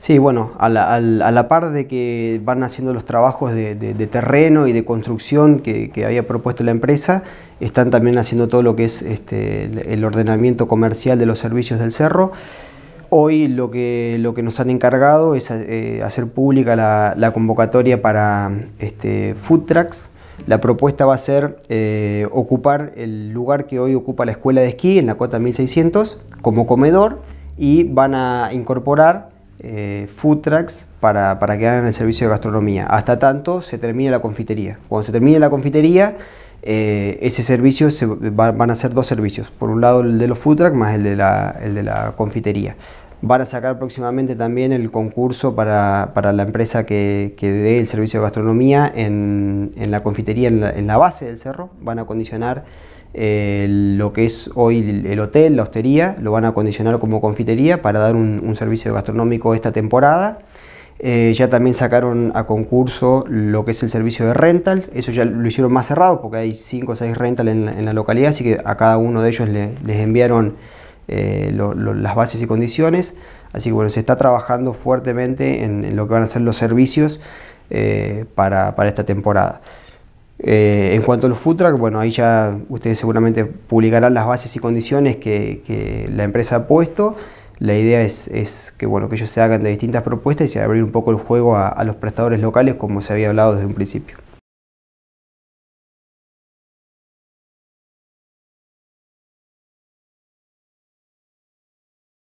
Sí, bueno, a la, par de que van haciendo los trabajos de, terreno y de construcción que, había propuesto la empresa, están también haciendo todo lo que es este, el ordenamiento comercial de los servicios del cerro. Hoy lo que, lo que nos han encargado es eh, hacer pública la, convocatoria para este, food tracks La propuesta va a ser eh, ocupar el lugar que hoy ocupa la escuela de esquí en la cota 1600 como comedor y van a incorporar eh, food trucks para, que hagan el servicio de gastronomía. Hasta tanto se termina la confitería. Cuando se termine la confitería, eh, ese servicio se van a ser dos servicios. Por un lado el de los food trucks más el de la, el de la confitería. Van a sacar próximamente también el concurso para, la empresa que, dé el servicio de gastronomía en, la confitería, en la, base del cerro. Van a condicionar eh, lo que es hoy el hotel, la hostería, lo van a condicionar como confitería para dar un, servicio gastronómico esta temporada. Eh, ya también sacaron a concurso lo que es el servicio de rental. Eso ya lo hicieron más cerrado porque hay 5 o 6 rental en, la localidad, así que a cada uno de ellos les enviaron eh, las bases y condiciones. Así que bueno, se está trabajando fuertemente en, lo que van a ser los servicios eh, para, esta temporada. Eh, en cuanto a los food bueno, ahí ya ustedes seguramente publicarán las bases y condiciones que, la empresa ha puesto. La idea es, que, bueno, que ellos se hagan de distintas propuestas y se abrir un poco el juego a los prestadores locales como se había hablado desde un principio.